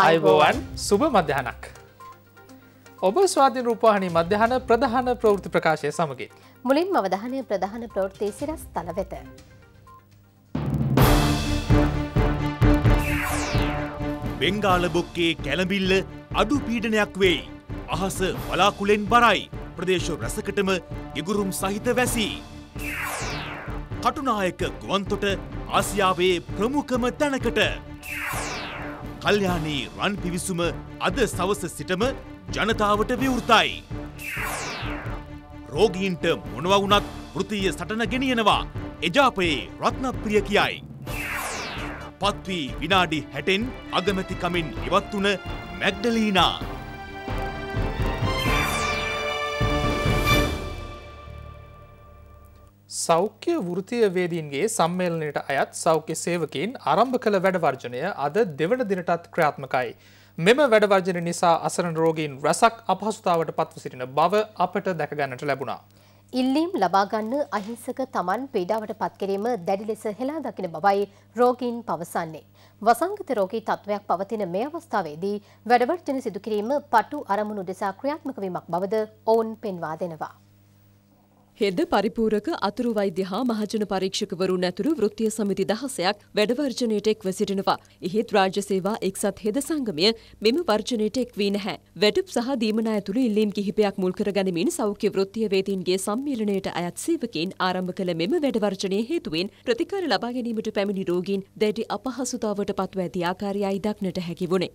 අයිබෝවන් සුභ මධ්‍යහනක්. ඔබ ස්වාධීන රූපවාහිනි මධ්‍යහන ප්‍රධාන ප්‍රවෘති ප්‍රකාශය සමගින්. මුලින් අවධානය ප්‍රධාන ප්‍රවෘත්තේ සිරස් තල වෙත. බෙංගාල බොක්කේ කැළඹිල්ල අඩු පීඩනයක් වෙයි. අහස වලාකුලෙන් බරයි. ප්‍රදේශ රැසකටම ඉගුරුම් සහිත වැසී. කටුනායක ගුවන්තොට ආසියාවේ ප්‍රමුඛම තැනකට කල්යාණී රන් පිවිසුම අද සවස සිටම ජනතාවට විවෘතයි. රෝගීන්ට මොනව වුණත් වෘත්තීය සටන ගෙනියනවා. එජාපයේ රත්නප්‍රිය කියයි. පත්වී විනාඩි 60න් අගමැතිකමින් ඉවත් වුණ මැග්ඩලීනා සෞඛ්‍ය වෘතියවේදීන්ගේ සම්මේලනයට අයත් සෞඛ්‍ය සේවකින් අරම්භ කළ වැඩවර්ජනය අද දෙවන දිනටත් ක්‍රාත්මකයි. මෙම වැඩවර්ජන නිසා අසරණ රෝගීන් රැසක් අපහසුතාවට පත්ව සිටින බව අපට දැකගන්නට ලැබුණා. ඉල්ලීම් ලබාගන්න අහිංසක තමන් පීඩාවට පත්කිරීම දැඩි ලෙස හෙලා දකින බවයි රෝගීන් පවසන්නේ. වසංගත රෝගී තත්ත්වයක් පවතින මේ අවස්ථාවේදී වැඩවර්ජන සිදුකිරීම පටු අරමුණු දෙසා ක්‍රියාත්මක වීමක් බවද ඔවුන් පෙන්වා දෙනවා. හෙද පරිපූරක අතුරු වෛද්‍ය හා මහජන පරීක්ෂකවරුන් ඇතුළු වෘත්තීය සමිති දහසයක් වැඩවර්ජනයට එක්ව සිටිනවා. එහෙත් රාජ්‍ය සේවා එක්සත් හෙද සංගමය මෙම වර්ජනයට එක් වී නැහැ. වැටුප් සහ දීමනා ඇතුළු ඉල්ලීම් කිහිපයක් මුල් කර ගනිමින් සෞඛ්‍ය වෘත්තීය වේදීන්ගේ සම්මේලනයට අයත් සේවකයන් ආරම්භ කළ මෙම වැඩවර්ජනය හේතුවෙන් ප්‍රතිකාර ලබා ගැනීමට පැමිණි රෝගීන් දැඩි අපහසුතාවට පත්ව ඇති ආකාරයයි දක්නට හැකි වුණේ.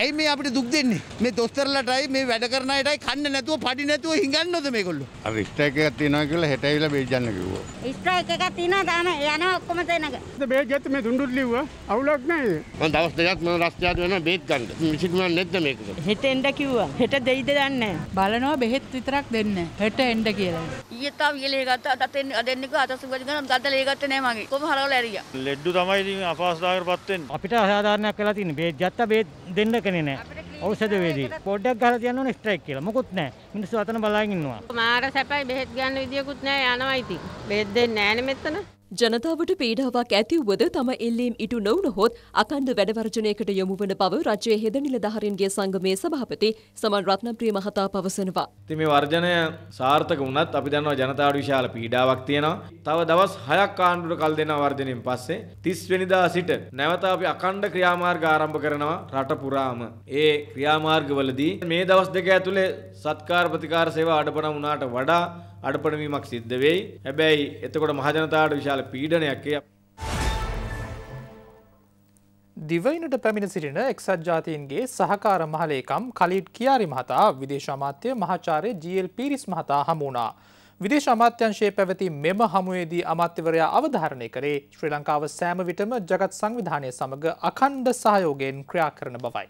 ඇයි මේ අපිට දුක් දෙන්නේ මේ දොස්තරලටයි මේ වැඩ කරන අයටයි කන්න නැතුව පඩි නැතුව හිඟන්නොද මේගොල්ලෝ අර ස්ට්‍රයික් එකක් තියෙනවා කියලා හෙට ඇවිල්ලා බේජන්න කිව්වා ස්ට්‍රයික් එකක් තියෙනවා තාම යනවා ඔක්කොම තැනක බේජත් මේ දුඬුත් ලිව්වා අවුලක් නැහැ මම දවස් දෙකක් මම රස්තියාද වෙනවා බේත් ගන්න මිසිකුණා නැද්ද මේකට හෙට එන්න කිව්වා හෙට දෙයිද දන්නේ බලනවා බෙහෙත් විතරක් දෙන්න හෙට එන්න කියලා ඊයේ තාම ඊලේ ගත්තා අද දෙන්න අද දෙන්නකෝ අත සුගති ගන්න ගත්ත ලේ ගත්තේ නැහැ මගේ කොහොම හරවලා ඇරියා ලෙඩ්ඩු තමයි ඉතින් අපහසුතාවකටපත් වෙන්නේ අපිට අසාධාරණයක් වෙලා තියෙන්නේ බේත් ගත්තා බේත් දෙන්න දැකන්නේ නැහැ. ඖෂධ වේදී පොඩ්ඩක් ගහලා තියන්න ඕනේ ස්ට්‍රයික් කියලා. මොකුත් නැහැ. මිනිස්සු අතන බලාගෙන ඉන්නවා. මාර සැපයි බෙහෙත් ගන්න විදියකුත් නැහැ යනවා ඉතින්. බෙහෙත් දෙන්නේ නැහැ නේ මෙතන. ජනතාවට පීඩාවක් ඇතිවුවද තම එල්ලීම් ඉටු නොවනහොත් අකණ්ඩ වැඩවර්ජනයකට යොමු වන බව රජයේ හෙද නිලධාරීන්ගේ සංගමේ සභාපති සමන් රත්නප්‍රිය මහතා පවසනවා. ඉතින් මේ වර්ජනය සාර්ථක වුණත් අපි දන්නවා ජනතාවට විශාල පීඩාවක් තියෙනවා. තව දවස් 6ක් ආණ්ඩුවට කල් දෙනවා වර්ජනයෙන් පස්සේ 30 වෙනිදා සිට නැවත අපි අකණ්ඩ ක්‍රියාමාර්ග ආරම්භ කරනවා රට පුරාම. ඒ ක්‍රියාමාර්ගවලදී මේ දවස් දෙක ඇතුලේ සත්කාර ප්‍රතිකාර සේවා අඩපණ වුණාට වඩා අඩපණවීමක් සිද්ධ වෙයි. හැබැයි එතකොට මහජනතාවට විශාල පීඩනයක් එයි. දිවයිනට පැමිණ සිටින එක්සත් ජාතීන්ගේ සහකාර මහලේකම් කලීට් කියාරි මහතා විදේශ අමාත්‍ය මහාචාර්ය ජීල් පිරිස් මහතා හමුණා. විදේශ අමාත්‍යංශයේ පැවති මෙම හමුවේදී අමාත්‍යවරයා අවධාරණය කරේ ශ්‍රී ලංකාව සෑම විටම ජගත් සංවිධානය සමඟ අකණ්ඩ සහයෝගයෙන් ක්‍රියා කරන බවයි.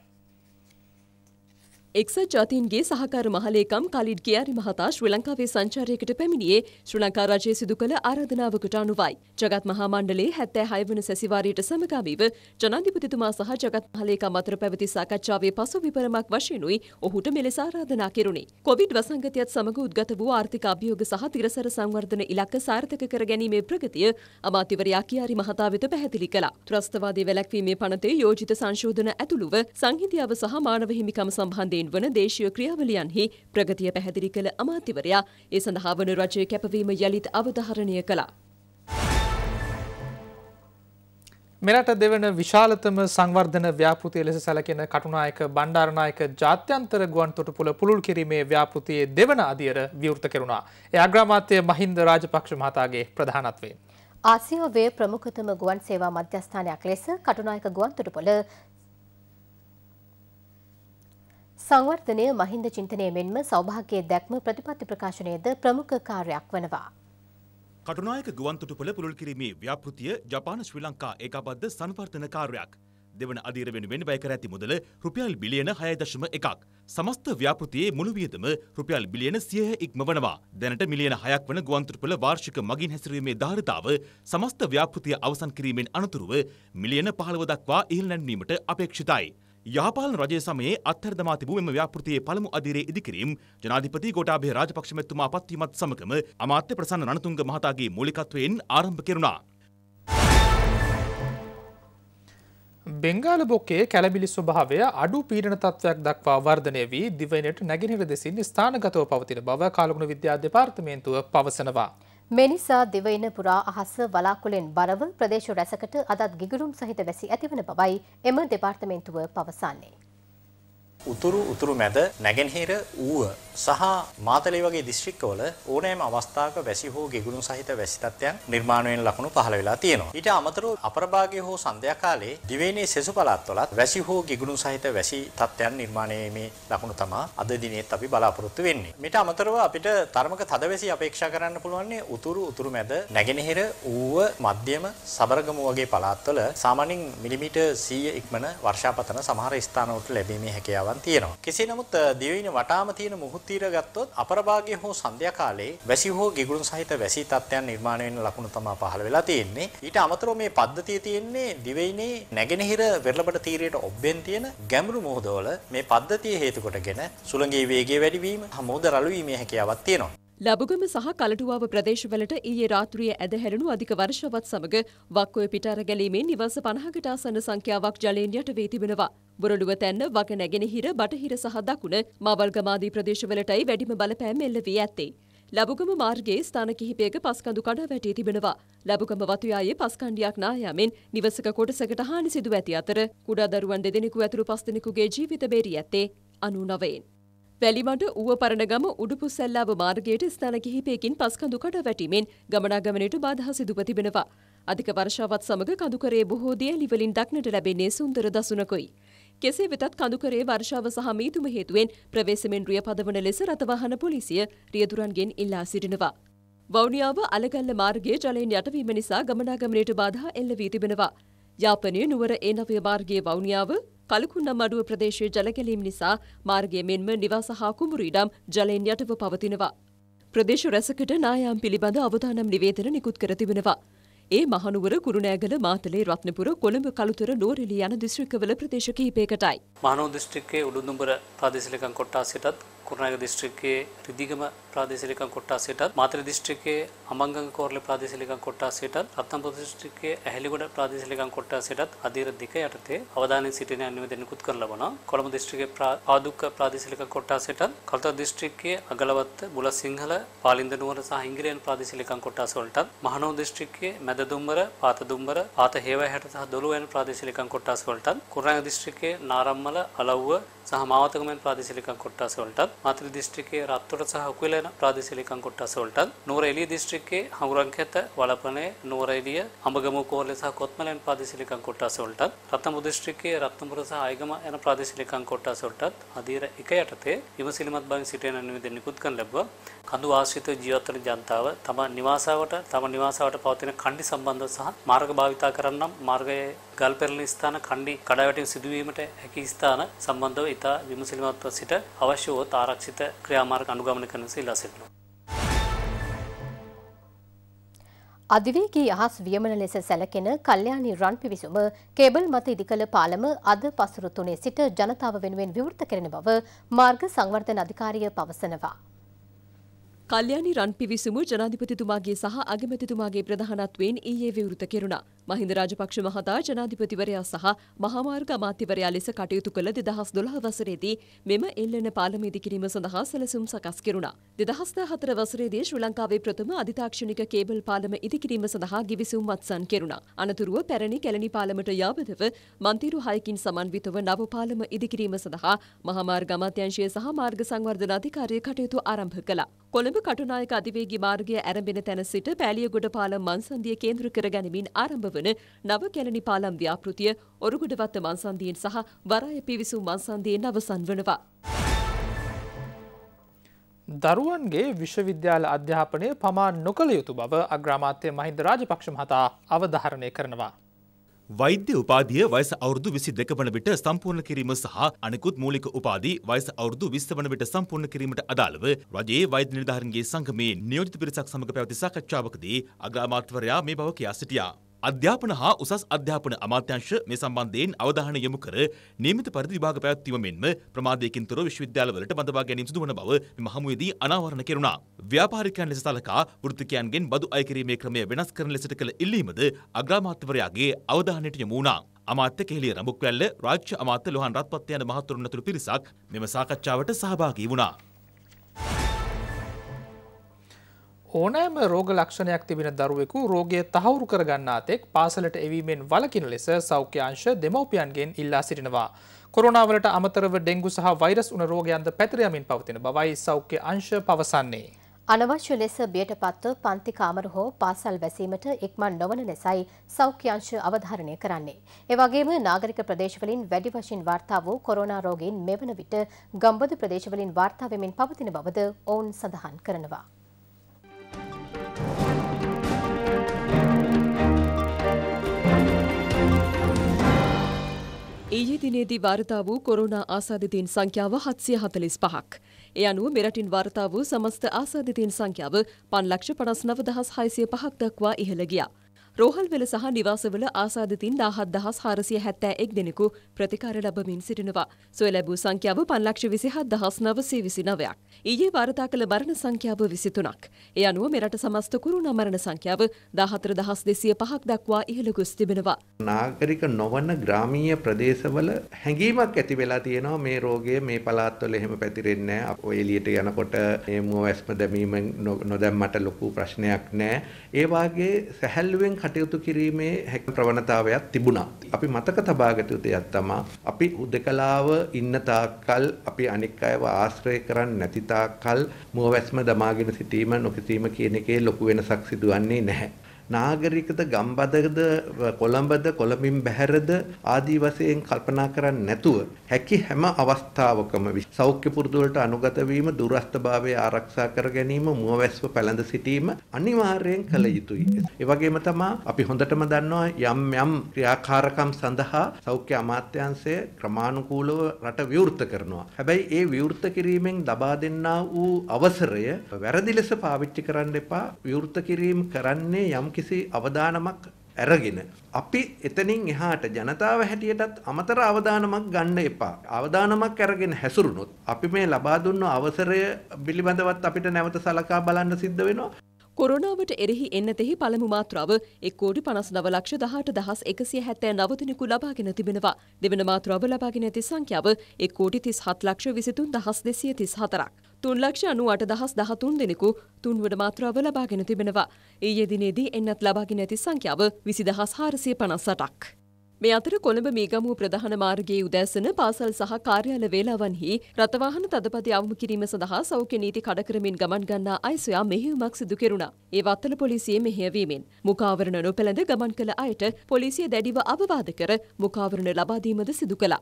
එක්සත් ජාතීන්ගේ සහකාර මහලේකම් කලිඩ් කියාරි මහතා ශ්‍රී ලංකාවේ සංචාරයකට පැමිණියේ ශ්‍රී ලංකා රජය සිදු කළ ආරාධනාවකට අනුවයි. ජගත් මහා මණ්ඩලයේ 76 වන සැසිවාරයට සමගාමීව ජනාධිපතිතුමා සහ ජගත් මහලේකම් අතර පැවති සාකච්ඡාවේ පසු විපරමක් වශයෙන්ුයි ඔහුට මෙලෙස ආරාධනා කෙරුණේ. කොවිඩ් වසංගතයත් සමග උද්ගත වූ ආර්ථික අභියෝග සහ තිරසර සංවර්ධන ඉලක්ක සාර්ථක කර ගැනීමේ ප්‍රගතිය අමාත්‍යවරයා කියාරි මහතා වෙත පැහැදිලි කළා. ත්‍රස්තවාදී වැළැක්වීමේ පනතේ යෝජිත සංශෝධන ඇතුළුව සංහිඳියාව සහ මානව හිමිකම් සම්බන්ධයෙන් වෙනුවෙන් වන දේශීය ක්‍රියාවලියන්හි ප්‍රගතිය පැහැදිලි කළ අමාත්‍යවරයා ඒ සඳහා වන රජය කැපවීම යළිත් අවධාරණය කළා. මෙරට දෙවන විශාලතම සංවර්ධන ව්‍යාපෘතිය ලෙස සැලකෙන කටුනායක බණ්ඩාරනායක ජාත්‍යන්තර ගුවන් තොටුපොළ පුළුල් කිරීමේ ව්‍යාපෘතියේ දෙවන අධියර විවෘත කෙරුණා. ඒ අග්‍රාමාත්‍ය මහින්ද රාජපක්ෂ මහතාගේ ප්‍රධානත්වයෙන්. ආසියාවේ ප්‍රමුඛතම ගුවන් සේවා මධ්‍යස්ථානයක් ලෙස කටුනායක ගුවන් තොටුපොළ සංවර්ධනය මහින්ද චින්තනය මෙන්ම සෞභාග්‍යයේ දැක්ම ප්‍රතිපත්ති ප්‍රකාශනයේද ප්‍රමුඛ කාර්යයක් වනවා. කටුනායක ගුවන්තොටුපළ පුළුල් කිරීමේ ව්‍යාපෘතිය ජපාන ශ්‍රී ලංකා ඒකාබද්ධ සංවර්ධන කාර්යයක්. දෙවන අධීර වෙනුවෙන් වැය කර ඇති මුදල රුපියල් බිලියන 6.1ක්. සමස්ත ව්‍යාපෘතියේ මුළු වියදම රුපියල් බිලියන 100 ඉක්මවනවා. දැනට මිලියන 6ක් වන ගුවන්තොටුපළ වාර්ෂික මගින් හැසිරීමේ ධාරිතාව සමස්ත ව්‍යාපෘතිය අවසන් කිරීමෙන් අනතුරුව මිලියන 15 දක්වා ඉහළ නැන්වීමට අපේක්ෂිතයි. යාපාලන රජය සමයේ අත්හැරදමා තිබූ මෙම ව්‍යාපෘතියේ පළමු අදිරේ ඉදිකිරීම් ජනාධිපති ගෝඨාභය රාජපක්ෂ මෙතුමා පත්වීමත් සමගම අමාත්‍ය ප්‍රසන්න රණතුංග මහතාගේ මූලිකත්වයෙන් ආරම්භ කෙරුණා. බෙංගාල බොක්කේ කැළබිලි ස්වභාවය අඩු පීඩන තත්ත්වයක් දක්වා වර්ධනය වී දිවයිනට නැගෙනහිර දෙසින් ස්ථානගතව පවතින බව කාලගුණ විද්‍යා දෙපාර්තමේන්තුව පවසනවා. මෙනිසා දිවයින පුරා අහස වලාකුළෙන් බරව ප්‍රදේශ රැසකට අදත් ගිගුරුම් සහිත වැසි ඇතිවන බවයි එම දෙපාර්තමේන්තුව පවසන්නේ. උතුරු උතුරු මැද නැගෙනහිර ඌව සහ මාතලේ වගේ දිස්ත්‍රික්කවල ඕනෑම අවස්ථාවක වැසි හෝ ගෙගුණු සහිත වැසි තත්ත්වයන් නිර්මාණය වෙන ලකුණු පහළ වෙලා තියෙනවා. ඊට අමතරව අපරභාගයේ හෝ සන්ධ්‍යා කාලයේ දිවයිනේ සෙසු පළාත්වලත් වැසි හෝ ගෙගුණු සහිත වැසි තත්ත්වයන් නිර්මාණය වීමේ ලකුණු තමයි අද දිනේත් අපි බලාපොරොත්තු වෙන්නේ. මීට අමතරව අපිට තර්මක තදවැසි අපේක්ෂා කරන්න පුළුවන් උතුරු උතුරු මැද නැගෙනහිර ඌව මධ්‍යම සබරගමු වගේ පළාත්වල සාමාන්‍යයෙන් මිලිමීටර් 100 ඉක්මන වර්ෂාපතන සමහර ස්ථානවලට ලැබීමේ හැකියාව අවස්ථාවන් තියෙනවා. කෙසේ නමුත් දිවයින වටාම තියෙන මුහුතිර ගත්තොත් අපරභාගයේ හෝ සන්ධ්‍යා කාලයේ වැසි හෝ ගිගුරුන් සහිත වැසි තත්ත්වයන් නිර්මාණය වෙන ලකුණු තමයි පහළ වෙලා තියෙන්නේ. ඊට අමතරව මේ පද්ධතිය තියෙන්නේ දිවයිනේ නැගෙනහිර වෙරළබඩ තීරයට ඔබ්බෙන් තියෙන ගැඹුරු මුහුදවල මේ පද්ධතිය හේතු කොටගෙන සුළඟේ වේගය වැඩිවීම, හමුද රළු වීමේ හැකියාවක් තියෙනවා. ලබුගම සහ කලටුවාව ප්‍රදේශවලට ඊයේ රාත්‍රිය ඇදහැරණු අධික වර්ෂවත් සමග වක්කෝය පිටාර ගැලීමේ නිවස 50කට ආසන්න සංඛ්‍යාවක් ජලයෙන් යට වී තිබෙනවා. බොරළුව තැන්න වක නැගෙනහිර බටහිර සහ දකුණ මවල්ගම ආදී ප්‍රදේශවලටයි වැඩිම බලපෑම් එල්ල වී ඇත්තේ. ලබුගම මාර්ගයේ ස්ථාන කිහිපයක පස්කඳු කඩ වැටී තිබෙනවා. ලබුගම වතුයායේ පස්කණ්ඩියක් නා යමින් නිවසක කොටසකට හානි සිදු ඇති අතර කුඩා දරුවන් දෙදෙනෙකු ඇතුළු පස් දෙනෙකුගේ ජීවිත බේරී ඇත්තේ 99න්. වැලිමඩ ඌව පරණගම උඩුපු සැල්ලාව මාර්ගයට ස්ථාන කිහිපයකින් පස් කඳු කට වැටීමෙන් ගමනාගමනයට බාධා සිදුව තිබෙනවා. අධික වර්ෂාවත් සමග කඳුකරේ බොහෝ දේ ලිවලින් දක්නට ලැබෙන්නේ සුන්දර දසුනකොයි. කෙසේ වෙතත් කඳුකරේ වර්ෂාව සහ මීදුම හේතුවෙන් ප්‍රවේශමෙන්ද්‍රිය පදවන ලෙස රථවාහන පොලිසිය රියදුරන්ගෙන් ඉල්ලා සිටිනවා. වෞනියාව අලගල්ල මාර්ගයේ ජලයෙන් යටවීම නිසා ගමනාගමනයට බාධා එල්ල වී තිබෙනවා. යාපනයේ නුවර ඒ නවය මාර්ගයේ වෞනියාව කලකුන්නමඩුව ප්‍රදේශයේ ජලගැලීම් නිසා මාර්ගය මෙන්ම නිවාස හා කුඹුරු ඉඩම් ජලයෙන් යටව පවතිනවා. ප්‍රදේශ රැසකට නායාම් පිළිබඳ අවදානම් නිවේදන නිකුත් කර තිබෙනවා. ඒ මහනුවර කුරුණෑගල මාතලේ රත්නපුර කොළඹ කළුතර නෝරෙලි යන දිස්ත්‍රික්කවල ප්‍රදේශ කිහිපයකටයි. මහනුවර දිස්ත්‍රික්කයේ උඩුදුඹර ප්‍රාදේශීය කොට්ටාසයටත් කුරුණෑගල දිස්ත්‍රික්කයේ රිදිගම ප්‍රාදේශීය කොට්ටාසයටත් මාතර දිස්ත්‍රික්කයේ අමංගංග කෝරළ ප්‍රාදේශීය කොට්ටාසයටත් රත්නපුර දිස්ත්‍රික්කයේ ඇහැලිගොඩ ප්‍රාදේශීය කොට්ටාසයටත් අධීර දෙක යටතේ අවධානයෙන් සිටින අනුමැදෙන කුත් කරන ලබනවා කොළඹ දිස්ත්‍රික්කයේ ආදුක්ක ප්‍රාදේශීය කොට්ටාසයටත් කල්තර දිස්ත්‍රික්කයේ අගලවත්ත බුලසිංහල පාලින්ද නුවර සහ ඉංග්‍රීසියන් ප්‍රාදේශීය කොට්ටාස වලටත් මහනුවර දිස්ත්‍රික්කයේ මැද දුම්බර පාත දුම්බර ආත හේවැහැට සහ දොළුවැන්න ප්‍රාදේශීය කොට්ටාස වලටත් කුරුණෑගල දිස්ත්‍රික්කයේ නාරම්මල අලව්ව සහ මාවතකමෙන් ප්‍රාදේශීලිකම් කොට්ටාස වලටත් මාතර දිස්ත්‍රික්කයේ රත්තරට සහ උකුලේන ප්‍රාදේශීලිකම් කොට්ටාස වලටත් නුවර එළිය දිස්ත්‍රික්කයේ හඟුරංකැත වලපනේ නුවර එළිය අඹගම කෝරළේ සහ කොත්මලෙන් ප්‍රාදේශීලිකම් කොට්ටාස වලටත් රත්නපුර දිස්ත්‍රික්කයේ රත්නපුර සහ අයගම යන ප්‍රාදේශීලිකම් කොට්ටාස වලටත් අධීර 1 යටතේ විමසිලිමත් බවින් සිටින නිවේදන නිකුත් කරන ලැබුවා කඳු ආශ්‍රිත ජීවත් වන ජනතාව තම නිවාසාවට තම නිවාසාවට පවතින කණ්ඩි සම්බන්ධව සහ මාර්ග භාවිතා කරන්නම් මාර්ගයේ ගල් පෙරළෙන ස්ථාන කණ්ඩි කඩාවැටීම් සිදුවීමට හැකි ස්ථාන සම්බන්ධව ඉතා විමසිලිමත්ව සිට අවශ්‍ය වූ ආරක්ෂිත ක්‍රියාමාර්ග අනුගමනය කරන සිල්ලා සිටිනවා. අධිවේගී අහස් වියමන ලෙස සැලකෙන කල්යාණි රන් පිවිසුම කේබල් මත ඉදිකළ පාලම අද පසුරු තුනේ සිට ජනතාව වෙනුවෙන් විවෘත කරන බව මාර්ග සංවර්ධන අධිකාරිය පවසනවා. කල්යාණි රන් පිවිසුම ජනාධිපතිතුමාගේ සහ අගමැතිතුමාගේ ප්‍රධානත්වයෙන් ඊයේ විවෘත කෙරුණා. මහින්ද රාජපක්ෂ මහතා ජනාධිපතිවරයා සහ මහාමාර්ග අමාත්‍යවරයා ලෙස කටයුතු කළ දෙදහස් දොළහ වසරේදී මෙම එල්ලන පාලමේදි කිරීම සඳහා සැලසුම් සකස් කෙරුණා. දෙදහස් හතර වසරේදී ශ්‍රී ලංකාවේ ප්‍රථම අධිතාක්ෂණික කේබල් පාලම ඉදිකිරීම සඳහා ගිවිසුම් වත්සන් කෙරුණා. අනතුරුව පැරණි කැලණි පාලමට යාබදව මන්තිරු හයකින් සමන්විතව නව පාලම ඉදිකිරීම සඳහා මහාමාර්ග අමාත්‍යංශය සහ මාර්ග සංවර්ධන අධිකාරිය කටයුතු ආරම්භ කළා. කොළඹ කටුනායක අධිවේගී මාර්ගය ඇරඹෙන තැන සිට පෑලියගොඩ පාලම මන්සන්දිය කේන්ද්‍ර කර ගැනීමෙන් ආරම්භ වන නව කැලණි පාලම් ව්‍යාපෘතිය ඔරුගොඩවත්ත මන්සන්දියෙන් සහ වරාය පිවිසූ මන්සන්දියෙන් අවසන් වනවා. දරුවන්ගේ විශ්වවිද්‍යාල අධ්‍යාපනය පමා නොකළ යුතු බව අග්‍රාමාත්‍ය මහින්ද රාජපක්ෂ මහතා අවධාරණය කරනවා. වෛද්‍ය උපාධිය වයස අවුරුදු විසි දෙක වන විට සම්පූර්ණ කිරීම සහ අනෙකුත් මූලික උපාධි වයස අවුරුදු විස්ස වන විට සම්පූර්ණ කිරීමට අදාළව රජයේ වෛද්‍ය නිර්ධාරන්ගේ සංගමේ නියෝජිත පිරිසක් සමඟ පැවති සාකච්ඡාවකදී අග්‍රාමාත්‍යවරයා මේ බව කියා සිටියා. අධ්‍යාපන හා උසස් අධ්‍යාපන අමාත්‍යංශ මේ සම්බන්ධයෙන් අවධානය යොමු කර නියමිත පරිදි විභාග පැවැත්වීම මෙන්ම ප්‍රමාදයකින් තොර විශ්වවිද්‍යාලවලට බඳවා ගැනීම සිදු වන බව මේ හමුවේදී අනාවරණ කෙරුණා. ව්‍යාපාරිකයන් ලෙස සලකා වෘත්තිකයන්ගෙන් බදු අය කිරීමේ ක්‍රමය වෙනස් කරන ලෙසට කළ ඉල්ලීමද අග්‍රාමාත්‍යවරයාගේ අවධානයට යොමු වුණා. අමාත්‍ය කෙහෙලිය රඹුක්වැල්ල රාජ්‍ය අමාත්‍ය ලොහන් රත්පත් යන මහතුරුන් ඇතුළු පිරිසක් මෙම සාකච්ඡාවට සහභාගී වුණා. ඕනෑම රෝග ලක්ෂණයක් තිබෙන දරුවෙකු රෝගය තහවුරු කරගන්නාතෙක් පාසලට එවීමෙන් වලකින ලෙස සෞඛ්‍යංශ දෙමවපියන්ගෙන් ඉල්ලා සිටිනවා. කොරුණාවලට අමතරව ඩෙංගු සහ වෛරස් උන රෝගයන්ද පැතිරයමින් පවතින බවයි සෞඛ්‍ය අංශ පවසන්නේ. අනවශ්‍ය ලෙස බියට පත්ව පන්තිකාමර හෝ පාසල් වැසීමට එක්මන් නොවන ලෙසයි සෞඛ්‍යංශ අවධාරණය කරන්නේ. එවගේම නාගරික ප්‍රදේශවලින් වැඩි වශයෙන් වාර්තා වූ කොරෝනා රෝගීන් මෙවන විට ගම්බද ප්‍රදේශවලින් වාර්තා වෙමින් පවතින බවද ඔවුන් සඳහන් කරනවා. ඊයේ දිනේදී වාර්තා වූ කොරෝනා ආසාදිතයින් සංඛ්‍යාව 745ක්. ඒ අනුව මෙරටින් වාර්තා වූ සමස්ත ආසාදිතයින් සංඛ්‍යාව 559605ක් දක්වා ඉහළ ගියා. රෝහල්වල සහ නිවාසවල ආසාධතින් දාහත් දහස් හාරසිය හැත්තෑ එක් දෙනෙකු ප්‍රතිකාර ලබමින් සිටිනවා. සොය ලැබූ සංඛ්‍යාව පන්ලක්ෂ විසිහත් දහස් නවසේ විසි නවයක්. ඊයේ වාර්තා කළ මරණ සංඛ්‍යාව විසිතුනක්. ඒ අනුව මෙරට සමස්ත කුරුණ මරණ සංඛ්‍යාව දාහතර දහස් දෙසිය පහක් දක්වා ඉහළ ගොස් තිබෙනවා. නාගරික නොවන ග්‍රාමීය ප්‍රදේශවල හැඟීමක් ඇති වෙලා තියෙනවා මේ රෝගය මේ පලාත්වල එහෙම පැතිරෙන්නේ නැහැ. ඔය එළියට යනකොට මේ මුව වැස්ම දැමීම නොදැම්මට ලොකු ප්‍රශ්නයක් නැහැ. ඒ වාගේ සැහැල්ලුවෙන් කටයුතු කිරීමේ හැක ප්‍රවණතාවයක් තිබුණා. අපි මතක තබාගත යුත්තේ තමා අපි උදකලාව ඉන්න තාක්කල් අපි අනික් අයව ආශ්‍රය කරන්නේ නැති තාක්කල් මුවවැස්ම දමාගෙන සිටීම නොකිරීම කියන එකේ ලොකු වෙනසක් සිදුවන්නේ නැහැ. නාගරිකද ගම්බදද කොළඹද කොළඹින් බැහැරද ආදී වශයෙන් කල්පනා කරන්නේ නැතුව හැකි හැම අවස්ථාවකම සෞඛ්‍ය පුරුදු වලට අනුගත වීම දුරස්ථභාවය ආරක්ෂා කර ගැනීම මුවවැස්ව පැළඳ සිටීම අනිවාර්යෙන් කළ යුතුයි. ඒ වගේම තමයි අපි හොඳටම දන්නවා යම් යම් ක්‍රියාකාරකම් සඳහා සෞඛ්‍ය අමාත්‍යාංශය ක්‍රමානුකූලව රට විවෘත කරනවා. හැබැයි ඒ විවෘත කිරීමෙන් ලබා දෙන්නා වූ අවසරය වැරදි ලෙස පාවිච්චි කරන්න එපා. විවෘත කිරීම කරන්නේ යම් යම්කිසි අවදානමක් ඇරගෙන අපි එතනින් එහාට ජනතාව හැටියටත් අමතර අවදානමක් ගන්න එපා. අවදානමක් අරගෙන හැසිරුණොත් අපි මේ ලබා දුන්න අවසරය පිළිබඳවත් අපිට නැවත සලකා බලන්න සිද්ධ වෙනවා. කොරෝනාවට එරෙහි එන්නතෙහි පළමු මාත්‍රාව එක් කෝටි පනස් නව ලක්ෂ දහට දහස් එකසිය හැත්තෑ නවතිනෙකු ලබාගෙන තිබෙනවා. දෙවන මාත්‍රාව ලබාගෙන ඇති සංඛ්‍යාව එක් කෝටි තිස් හත් ලක්ෂ විසිතුන් දහස් දෙසිය තිස් හතරක්. තුන් ලක්ෂ අනු අට දහස් දහතුන් දෙනෙකු තුන්වට මාත්‍රාව ලබාගෙන තිබෙනවා. ඊයේ දිනේදී එන්නත් ලබාගෙන ඇති සංඛ්‍යාව විසි දහස් හාරසිය පනස්සටක්. මේ අතර කොළඹ මීගමුව ප්‍රධාන මාර්ගයේ උදෑසන පාසල් සහ කාර්යාල වේලාවන්හි රථවාහන තදපති අවම කිරීම සඳහා සෞඛ්‍ය නීති කඩකරමින් ගමන් ගන්නා අයසොයා මෙහෙයුමක් සිදු කෙරුණා. ඒ වත්තල පොලිසිය මෙහෙයවීමෙන් මුඛාවරණ නොපැළඳ ගමන් කළ අයට පොලිසිය දැඩිව අවවාද කර මුඛාවරණ ලබා දීමද සිදු කළා.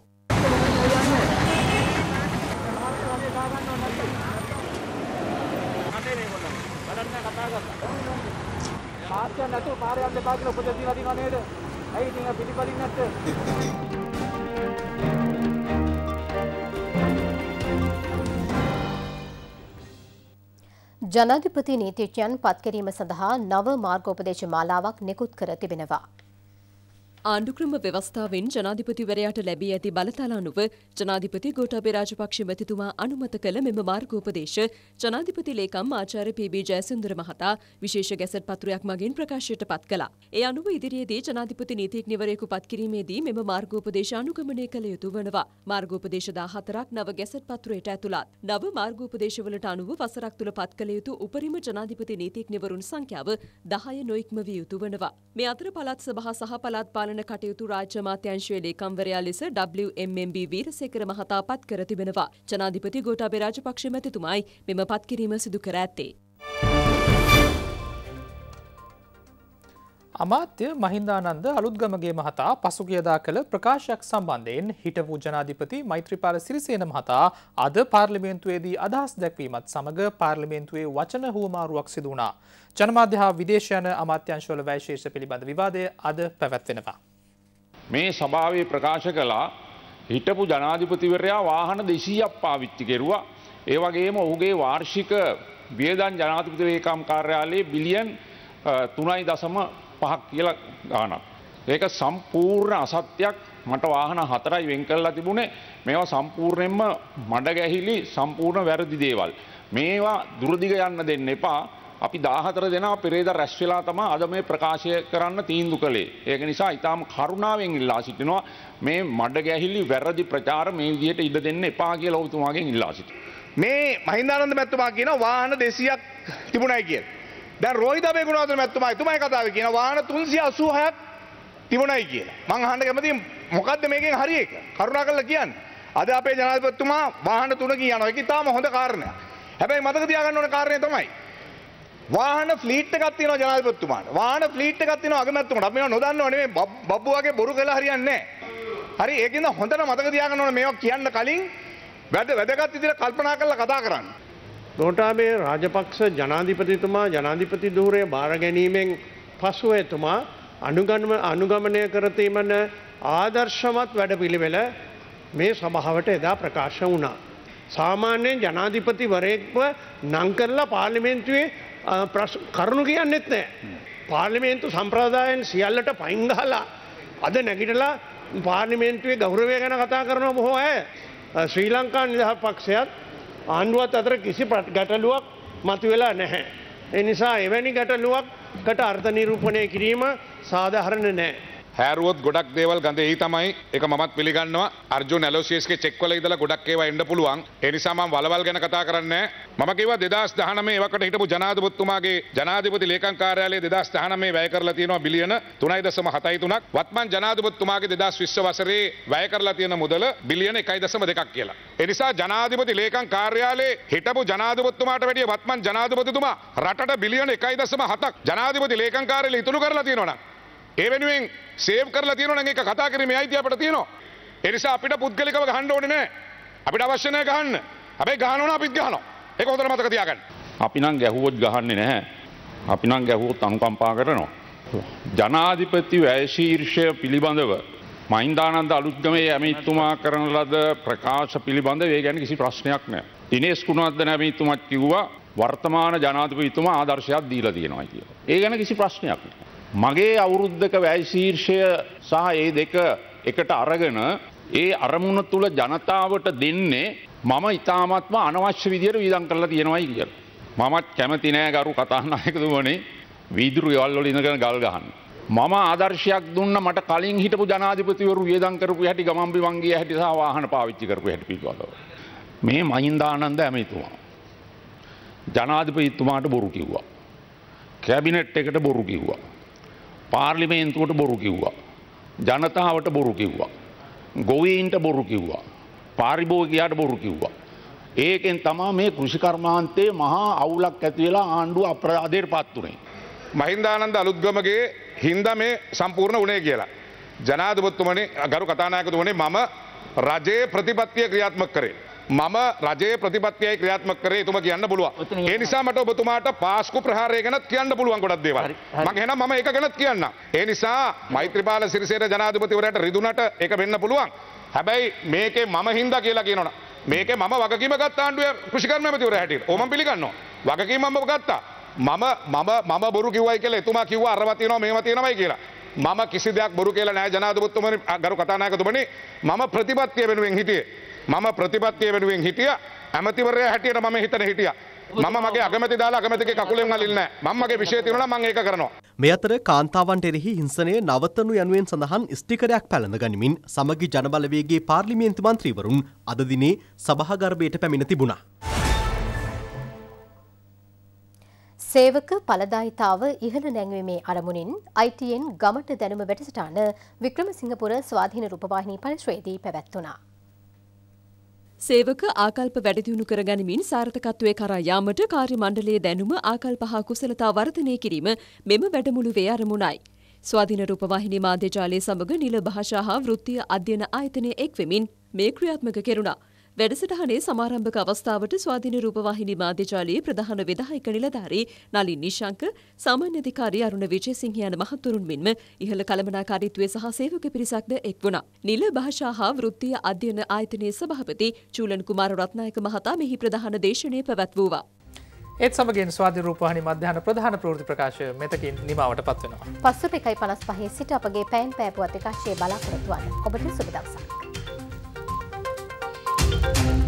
පාත් යන්න නැතුව පාරේ යන්න එපා කියලා උපදෙස් දීලා දිනවා නේද? ඇයි ඉතින් පිටිපලින් නැත්තේ? ජනාධිපති නීතිඥයන් පත්කිරීම සඳහා නව මාර්ගෝපදේශ මාලාවක් නිකුත් කර තිබෙනවා. ආණ්ඩුක්‍රම ව්‍යවස්ථාවෙන් ජනාධිපතිවරයාට ලැබී ඇති බලතලානුව ජනාධිපති ගෝටාබේ රාජපක්ෂ මැතිතුමා අනුමත කළ මෙම මාර්ගෝපදේශ ජනාධිපති ලේකම් ආචාර්ය පී.බී. ජයසුන්දර මහතා විශේෂ ගැසට් පත්‍රයක් මගින් ප්‍රකාශයට පත් කළා. ඒ අනුව ඉදිරියේදී ජනාධිපති නීතිඥවරයෙකු පත් කිරීමේදී මෙම මාර්ගෝපදේශ අනුගමනය කළ යුතු වනවා. මාර්ගෝපදේශ 14ක් නව ගැසට් පත්‍රයට ඇතුළත්. නව මාර්ගෝපදේශවලට අනුව වසරක් තුළ පත් කළ යුතු උපරිම ජනාධිපති නීතිඥවරුන් සංඛ්‍යාව 10 නොඉක්ම විය යුතු වනවා. මේ අතර පළාත් සභා සහ පළාත් පාලන පාලන කටයුතු රාජ්‍ය මාත්‍යංශයේ ලේකම්වරයා ලෙස WMMB වීරසේකර මහතා පත් කර තිබෙනවා. ජනාධිපති ගෝඨාභය රාජපක්ෂ මැතිතුමායි මෙම පත්කිරීම සිදු කර ඇත්තේ. අමාත්‍ය මහින්දානන්ද අලුත්ගමගේ මහතා පසුගියදා කළ ප්‍රකාශයක් සම්බන්ධයෙන් හිටපු ජනාධිපති මෛත්‍රපාල සිරිසේන මහතා අද පාර්ලිමේන්තුවේදී අදහස් දැක්වීමත් සමඟ පාර්ලිමේන්තුවේ වචන හුවමාරුවක් සිදුවනා. ජනමාධ්‍ය හා විදේශයන අමාත්‍යංශවල වයිශේෂ පිළිබඳ විවාදය අද පැවැත්වෙනවා. මේ සභාවේ ප්‍රකාශ කලා හිටපු ජනාධිපතිවරයා වාහන දෙසීයක් පාවිච්චි කෙරුවා. ඒ වගේම ඔහුගේ වාර්ෂික වියදන් ජනාතිපති වේකම් කාර්යාලයේ බිලියන් තුනයි දසම පහක් කියලා ගානක්. ඒක සම්පූර්ණ අසත්‍යයක් මට වාහන හතරයි වෙන් කරලා තිබුණේ මේවා සම්පූර්ණයෙන්ම මඩ ගැහිලි සම්පූර්ණ වැරදි දේවල්. මේවා දුරදිග යන්න දෙන්න එපා. අපි 14 දෙනා පෙරේද රැස් වෙලා තමයි අද මේ ප්‍රකාශය කරන්න තීන්දු කළේ. ඒක නිසා ඊටාම් කරුණාවෙන් ඉල්ලා සිටිනවා මේ මඩ ගැහිලි වැරදි ප්‍රචාර මේ විදිහට ඉඩ දෙන්න එපා කියලා ඔබතුමාගෙන් ඉල්ලා සිටිනවා. මේ මහින්දානන්ද මැතිතුමා කියන වාහන 200ක් තිබුණයි කියලා. දැන් රෝහිත අපේ ගුණවර්ධන මැතිතුමා එතුමයි කතාවේ කියන වාහන 386ක් තිබුණයි කියලා. මං අහන්න කැමතියි මොකද්ද මේකෙන් හරි එක? කරුණාකරලා කියන්න. අද අපේ ජනාධිපතිතුමා වාහන 3 කියනවා. ඒක ඉතාම හොඳ කාරණයක්. හැබැයි මතක තියාගන්න ඕන කාරණේ තමයි වාහන ෆ්ලීට් එකක් තියෙනවා ජනාධිපතිතුමාට. වාහන ෆ්ලීට් එකක් තියෙනවා අගමැතිතුමාට. අපි මේවා නොදන්නව නෙමෙයි බබ්බු වගේ බොරු කළා හරියන්නේ නැහැ. හරි ඒකින්ද හොඳට මතක තියාගන්න ඕන මේවා කියන්න කලින් වැඩ වැඩගත් විදිහට කල්පනා කරලා කතා කරන්න. නෝටාබේ රාජපක්ෂ ජනාධිපතිතුමා ජනාධිපති ධූරය භාර ගැනීමෙන් පසුව එතුමා අනුගන්ම අනුගමනය කරතීමන ආදර්ශමත් වැඩපිළිවෙල මේ සභාවට එදා ප්‍රකාශ වුණා. සාමාන්‍යයෙන් ජනාධිපතිවරයෙක්ව නංකරලා පාර්ලිමේන්තුවේ කරුණු කියන්නෙත් නෑ. පාර්ලිමේන්තු සම්ප්‍රදායන් සියල්ලට පයිංගහලා අද නැගිටලා පාර්ලිමේන්තුවේ ගෞරවය ගැන කතා කරනවා බොහෝ ඇය ශ්‍රී ලංකා නිදහ පක්ෂයත් ආණ්ඩුවත් අතර කිසි ගැටලුවක් මතුවෙලා නැහැ. එනිසා එවැනි ගැටලුවක්කට අර්ථ නිරූපණය කිරීම සාධහරණ නෑ. හැරුවොත් ගොඩක් දේවල් ගඳ ඒ තමයි එක මත් පිළිගන්නවා අර්ජු නැලෝසිේස්ගේ චෙක්වල ඉදල ගොඩක් ඒවා එඩ පුළුවන් එනිසාම වලවල් ගැන කතා කරන්න මම කිව දෙදස් දහනම ඒකට හිටපු ජනාධපොත්තුමාගේ ජනාධපති ලේකංකාරයාලේ දෙදස් දහනමේ වැය කරලා තියෙනවා බිලියන තුනයි දසම හතයි තුනක් වත්මන් ජනාධපොත්තුමාගේ දෙදස් විශ්ව වසරේ වැය කරලා තියෙන මුදල බිලියන එකයි දසම දෙකක් කියලා. එනිසා ජනාධිපති ලේකං කාර්යාලේ හිටපු ජනාධපොත්තුමාට වැඩිය වත්මන් ජනාධපතිතුමා රටට බිලියන එකයි දසම හතක් ජනාධපති ලේකංකාරල ඉතුරු කරලා තියෙනවා. ඒ වෙනුවෙන් සේව් කරලා තියෙනවා නම් ඒක කතා කිරීමේ අයිතිය අපිට තියෙනවා. ඒ නිසා අපිට පුද්ගලිකව ගහන්න ඕනේ නැහැ. අපිට අවශ්‍ය නැහැ ගහන්න. හැබැයි ගහනවා අපිත් ගහනවා. ඒක හොඳට මතක තියාගන්න. අපි නම් ගැහුවොත් ගහන්නේ නැහැ. අපි නම් ගැහුවොත් අනුකම්පා කරනවා. ජනාධිපති වැයශීර්ෂය පිළිබඳව මහින්දානන්ද අලුත්ගමේ ඇමතුමා කරන ලද ප්‍රකාශ පිළිබඳ වේ ගැන කිසි ප්‍රශ්නයක් නෑ. දිනේස් කුණුවත්ද නැමීතුමත් කිව්වා වර්තමාන ජනාධිපතිතුමා ආදර්ශයක් දීලා තියෙනවා කියලා. ඒ ගැන කිසි ප්‍රශ්නයක් නෑ. මගේ අවුරුද්ධක වැයි ශීර්ෂය සහ ඒ දෙක එකට අරගෙන ඒ අරමුණ තුළ ජනතාවට දෙන්නේ මම ඉතාමත්ම අනවශ්‍ය විදිර විදන් කරලා තියෙනවයි කිය. මමත් කැමතිනෑ ගරු කතානායකතුවනේ විදුරු යල්ලොල ඉඳගෙන ගල් ගහන්න. මම ආදර්ශයක් දුන්න මට කලින් හිටපු ජනාධිපතිවරු වියදන් කරපු හැටි ගමම්බි වන්ගේ හැටි වාහන පාවිච්චි කරපු හැටි පිවලව. මේ මහින්දානන්ද ඇමතුමා. ජනාධිපතිතුමාට බොරු කිව්වා. කැබිනට් එකට බොරු කිව්වා. පාර්ලිමේන්තුවට බොරු කිව්වා. ජනතාවට බොරු කිව්වා. ගොවීන්ට බොරු කිව්වා. පාරිභෝගයාට බොරු කිව්වා. ඒකෙන් තමා මේ කෘෂිකර්මාන්තයේ මහා අවුලක් ඇතිවෙලා ආණ්ඩුව අප්‍රාධයට පත්තුනේ. මහින්දානන්ද අලුද්ගමගේ හින්ද මේ සම්පූර්ණ වනේ කියලා. ජනාධපත්තුමනි ගරු කතානායකතුමනේ මම රජයේ ප්‍රතිපත්තිය ක්‍රියාත්මක කරේ. මම රජයේ ප්‍රතිපත්තියයි ක්‍රියාත්මක කරේ එතුම කියන්න පුළුවන්. ඒ නිසා මට ඔබතුමාට පාස්කු ප්‍රහාරය ගැනත් කියන්න පුළුවන් ගොඩක් දේවල්. මම එහෙනම් මම ඒක ගැනත් කියන්න. ඒ නිසා මෛත්‍රීපාල සිරිසේන ජනාධිපතිවරයාට රිදුනට ඒක වෙන්න පුළුවන්. හැබැයි මේකේ මම හින්දා කියලා කියනවනේ. මේකේ මම වගකීම ගත්ත ආණ්ඩුවේ කෘෂිකර්ම ඇමතිවරයා හැටියට. ඕමම් පිළිගන්නවා. වගකීම මම ගත්තා. මම මම මම බොරු කිව්වයි කියලා එතුමා කිව්වා අරව තියෙනවා මේව තියෙනවයි කියලා. මම කිසි දෙයක් බොරු කියලා නෑ ජනාධිපතිතුමනි ගරු කතානායකතුමනි මම ප්‍රතිපත්තිය වෙනුවෙන් හිටියේ මම ප්‍රතිපත්තිය වෙනුවෙන් හිටිය ඇමතිවරය හැටියට මම හිතන හිටිය. මම මගේ අගමති දාලා අගමතික කකුලෙන් අලින්න මමගේ විශෂය තිබුණා මම ඒක කරනවා. මේ අතර කාන්තාවන්ට එරෙහි හිංසනය නවත්තනු යනුවෙන් සඳහන් ස්ටිකරයක් පැළඳ ගනිමින් සමගි ජනබලවේගේ පාර්ලිමේන්තු මන්ත්‍රීවරුන් අද දිනේ සභාගර්භයට පැමිණ තිබුණා. සේවක පලදායිතාව ඉහළ නැංවීමේ අරමුණින් අයිටයෙන් ගමට දැනුම වැඩසටාන වික්‍රම සිංහපුර ස්වාධීන රූපවාහිනී පරිශ්‍රයේදී පැවැත්වනා. සේවක ආකල්ප වැඩදියුණු කරගනිමින් සාර්ථකත්වය කරා යාමට කාර්ය මණ්ඩලයේ දැනුම ආකල්ප හා කුසලතා වර්ධනය කිරීම මෙම වැඩමුළුවේ අරමුණයි. ස්වාධීන රූපවාහිනී මාධ්‍යජාලය සමග නිල භාෂා හා වෘත්තීය අධ්‍යයන ආයතනය එක්වෙමින් මේ ක්‍රියාත්මක කෙරුණා. වැඩසටහනේ සමාරම්භක අවස්ථාවට ස්වාධීන රූපවාහිනී මාධ්‍යජාලයේ ප්‍රධාන විධායක නිලධාරී නලින් නිශංක, සාමාන්‍ය අධිකාරී අරුණ විජේසිංහ යන මහතුරුන් මෙන්ම ඉහළ කළමනාකාරීත්වය සහ සේවක පිරිසක්ද එක් වුණා. නිල භාෂා හා වෘත්තීය අධ්‍යයන ආයතනයේ සභාපති චූලන් කුමාර රත්නායක මහතා මෙහි ප්‍රධාන දේශනය පැවැත්වුවා. ඒත් සමගෙන් ස්වාධි රූපහනි මධ්‍යහන ප්‍රධාන ප්‍රෘති ප්‍රකාශය මෙතකින් නිමාවට පත්වෙනවා. පස්සු එකයි පලස් පහේ සිට අපගේ පැන් පෑපුවත් එකක්ෂේ බලාපොරොත්තුවන් ඔබට සුබදක්සා. Thank you.